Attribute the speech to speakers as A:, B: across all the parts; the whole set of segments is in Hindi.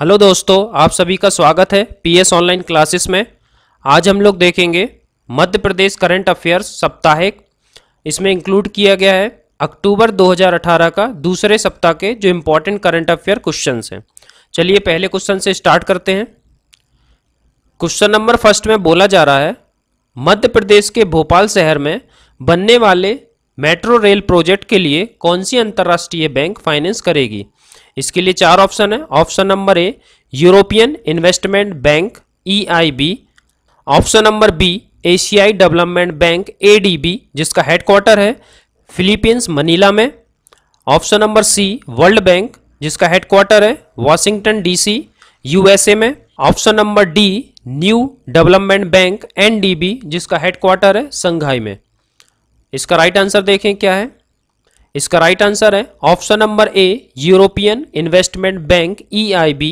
A: हेलो दोस्तों आप सभी का स्वागत है पीएस ऑनलाइन क्लासेस में आज हम लोग देखेंगे मध्य प्रदेश करंट अफेयर्स साप्ताहिक इसमें इंक्लूड किया गया है अक्टूबर 2018 का दूसरे सप्ताह के जो इम्पोर्टेंट करंट अफेयर क्वेश्चन हैं चलिए पहले क्वेश्चन से स्टार्ट करते हैं क्वेश्चन नंबर फर्स्ट में बोला जा रहा है मध्य प्रदेश के भोपाल शहर में बनने वाले मेट्रो रेल प्रोजेक्ट के लिए कौन सी अंतर्राष्ट्रीय बैंक फाइनेंस करेगी इसके लिए चार ऑप्शन है option number A European investment bank E e option number B एशियाई डेवलपमेंट बैंक ए जिसका हेडक्वार्टर है फिलीपींस मनीला में option number C world bank जिसका हेडक्वार्टर है वाशिंगटन डीसी यूएसए में option number D new development bank NDB जिसका हेडक्वार्टर है संघाई में इसका राइट आंसर देखें क्या है इसका राइट आंसर है option number A European investment bank EIB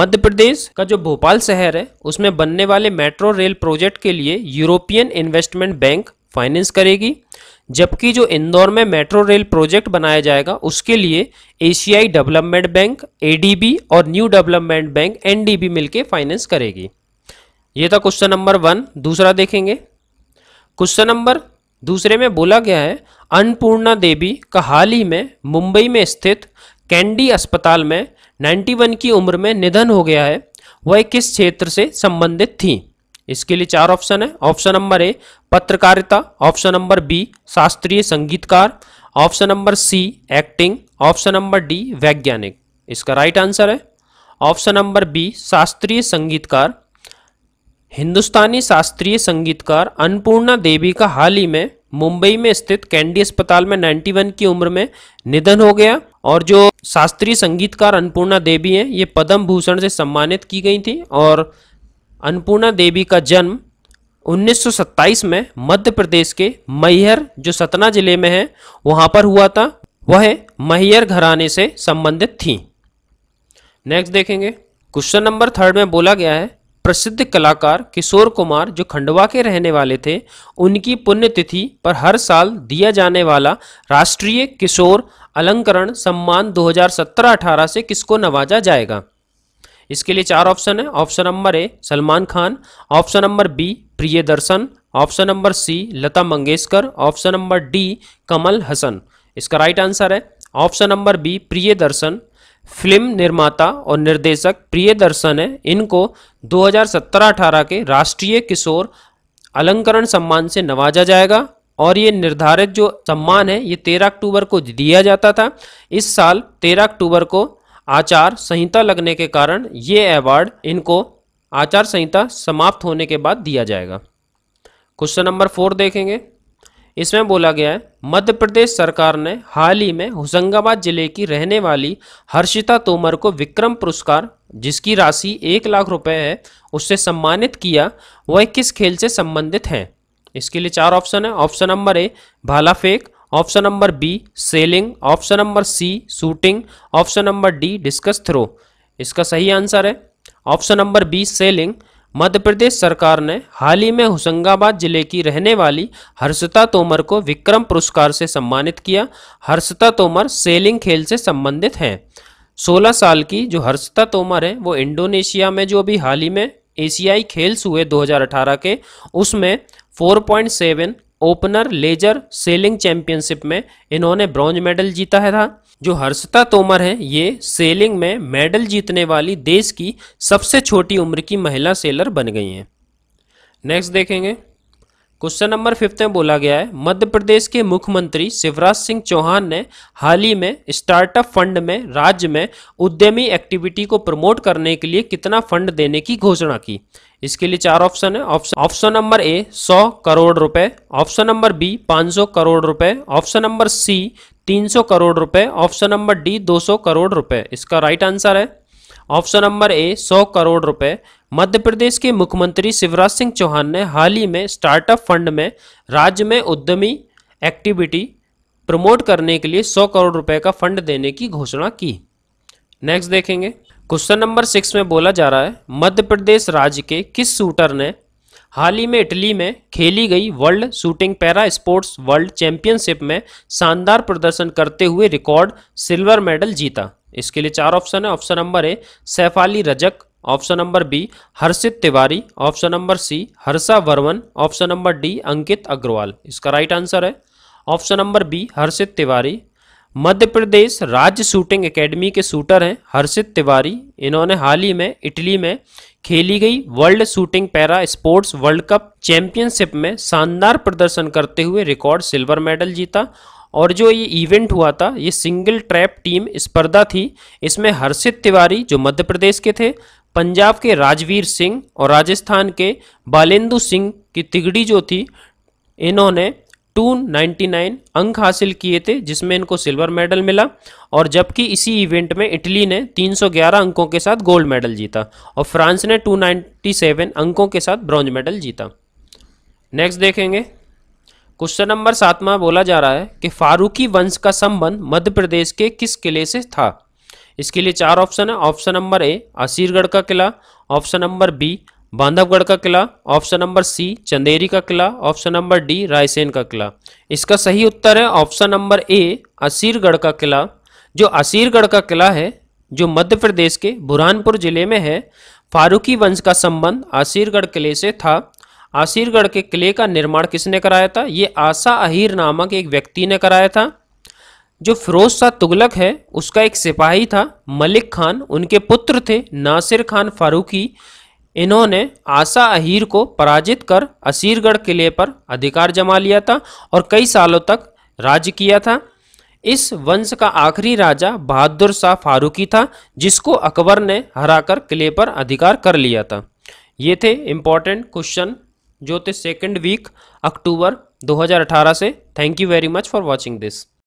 A: Madhya Pradesh का जो भोपाल शहर है उसमें बनने वाले मेट्रो रेल प्रोजेक्ट के लिए यूरोपियन इन्वेस्टमेंट बैंक फाइनेंस करेगी जबकि जो इंदौर में मेट्रो रेल प्रोजेक्ट बनाया जाएगा उसके लिए एशियाई डेवलपमेंट बैंक एडीबी और न्यू डेवलपमेंट बैंक एनडीबी मिलकर फाइनेंस करेगी ये था क्वेश्चन नंबर वन दूसरा देखेंगे क्वेश्चन नंबर दूसरे में बोला गया है अन्नपूर्णा देवी का हाल ही में मुंबई में स्थित कैंडी अस्पताल में 91 की उम्र में निधन हो गया है वह किस क्षेत्र से संबंधित थी इसके लिए चार ऑप्शन है ऑप्शन नंबर ए पत्रकारिता ऑप्शन नंबर बी शास्त्रीय संगीतकार option number C acting option number D वैज्ञानिक इसका राइट आंसर है ऑप्शन नंबर बी शास्त्रीय संगीतकार हिंदुस्तानी शास्त्रीय संगीतकार अन्नपूर्णा देवी का हाल ही में मुंबई में स्थित कैंडी अस्पताल में 91 की उम्र में निधन हो गया और जो शास्त्रीय संगीतकार अन्नपूर्णा देवी हैं ये पद्म भूषण से सम्मानित की गई थी और अन्नपूर्णा देवी का जन्म 1927 में मध्य प्रदेश के मैहर जो सतना जिले में है वहाँ पर हुआ था वह मैहर घराने से संबंधित थी नेक्स्ट देखेंगे क्वेश्चन नंबर थर्ड में बोला गया है प्रसिद्ध कलाकार किशोर कुमार जो खंडवा के रहने वाले थे उनकी पुण्यतिथि पर हर साल दिया जाने वाला राष्ट्रीय किशोर अलंकरण सम्मान 2017-18 से किसको नवाजा जाएगा इसके लिए चार ऑप्शन है option number A Salman Khan option number B Priyadarshan option number C Lata Mangeshkar option number D Kamal Haasan इसका राइट आंसर है option number B Priyadarshan film निर्माता और निर्देशक प्रियदर्शन है इनको 2017-18 के राष्ट्रीय किशोर अलंकरण सम्मान से नवाजा जाएगा और ये निर्धारित जो सम्मान है ये 13 अक्टूबर को दिया जाता था इस साल 13 अक्टूबर को आचार संहिता लगने के कारण ये अवार्ड इनको आचार संहिता समाप्त होने के बाद दिया जाएगा क्वेश्चन नंबर फोर देखेंगे इसमें बोला गया है मध्य प्रदेश सरकार ने हाल ही में होशंगाबाद जिले की रहने वाली हर्षिता तोमर को विक्रम पुरस्कार जिसकी राशि एक लाख रुपए है उससे सम्मानित किया वह किस खेल से संबंधित हैं इसके लिए चार ऑप्शन है ऑप्शन नंबर ए भाला फेंक option number B sailing option number C shooting option number D discus throw इसका सही आंसर है option number B sailing Madhya Pradesh सरकार ने हाल ही में होशंगाबाद जिले की रहने वाली हर्षता तोमर को विक्रम पुरस्कार से सम्मानित किया हर्षता तोमर सेलिंग खेल से संबंधित हैं 16 साल की जो हर्षता तोमर है वो इंडोनेशिया में जो अभी हाल ही में एशियाई खेल्स हुए 2018 के उसमें 4.7 ओपनर लेजर सेलिंग चैंपियनशिप में इन्होंने ब्रॉन्ज मेडल जीता है था जो हर्षता तोमर है ये सेलिंग में मेडल जीतने वाली देश की सबसे छोटी उम्र की महिला सेलर बन गई हैं नेक्स्ट देखेंगे क्वेश्चन नंबर फिफ्थ में बोला गया है मध्य प्रदेश के मुख्यमंत्री शिवराज सिंह चौहान ने हाल ही में स्टार्टअप फंड में राज्य में उद्यमी एक्टिविटी को प्रमोट करने के लिए कितना फंड देने की घोषणा की इसके लिए चार ऑप्शन है ऑप्शन नंबर ए 100 करोड़ रुपए ऑप्शन नंबर बी 500 करोड़ रुपए ऑप्शन नंबर सी 300 करोड़ रुपए ऑप्शन नंबर डी 200 करोड़ रुपए इसका राइट आंसर है ऑप्शन नंबर ए 100 करोड़ रुपए मध्य प्रदेश के मुख्यमंत्री शिवराज सिंह चौहान ने हाल ही में स्टार्टअप फंड में राज्य में उद्यमी एक्टिविटी प्रमोट करने के लिए 100 करोड़ रुपए का फंड देने की घोषणा की नेक्स्ट देखेंगे क्वेश्चन नंबर सिक्स में बोला जा रहा है मध्य प्रदेश राज्य के किस शूटर ने हाल ही में इटली में खेली गई world shooting para sports world championship में शानदार प्रदर्शन करते हुए रिकॉर्ड सिल्वर मेडल जीता इसके लिए चार ऑप्शन है option number A Saifali Rajak option number B Harshit Tiwari option number C Harsha Varman option number D Ankit Agarwal इसका राइट आंसर है option number B Harshit Tiwari Madhya Pradesh राज्य शूटिंग एकेडमी के शूटर हैं हर्षित तिवारी इन्होंने हाल ही में इटली में खेली गई world shooting para sports world cup championship में शानदार प्रदर्शन करते हुए रिकॉर्ड सिल्वर मेडल जीता और जो ये इवेंट हुआ था ये सिंगल ट्रैप टीम स्पर्धा थी इसमें हर्षित तिवारी जो मध्य प्रदेश के थे पंजाब के राजवीर सिंह और राजस्थान के बालेंदु सिंह की तिगड़ी जो थी इन्होंने 299 अंक हासिल किए थे जिसमें इनको सिल्वर मेडल मिला और जबकि इसी इवेंट में इटली ने 311 अंकों के साथ गोल्ड मेडल जीता और फ्रांस ने 297 अंकों के साथ ब्रॉन्ज मेडल जीता नेक्स्ट देखेंगे क्वेश्चन नंबर सात में बोला जा रहा है कि फारूकी वंश का संबंध मध्य प्रदेश के किस किले से था इसके लिए चार ऑप्शन है ऑप्शन नंबर ए असीरगढ़ का किला ऑप्शन नंबर बी बांधवगढ़ का किला ऑप्शन नंबर सी चंदेरी का किला ऑप्शन नंबर डी रायसेन का किला इसका सही उत्तर है ऑप्शन नंबर ए असीरगढ़ का किला जो असीरगढ़ का किला है जो मध्य प्रदेश के बुरहानपुर जिले में है फारूकी वंश का संबंध असीरगढ़ किले से था आसिरगढ़ के किले का निर्माण किसने कराया था ये आशा अहिर नामक एक व्यक्ति ने कराया था जो फिरोज शाह तुगलक है उसका एक सिपाही था मलिक खान उनके पुत्र थे नासिर खान फारूकी इन्होंने आशा अहिर को पराजित कर असीरगढ़ किले पर अधिकार जमा लिया था और कई सालों तक राज किया था इस वंश का आखिरी राजा बहादुर शाह फारूकी था जिसको अकबर ने हराकर किले पर अधिकार कर लिया था ये थे इम्पॉर्टेंट क्वेश्चन ज्योतिष सेकेंड वीक अक्टूबर 2018 से thank you very much for watching this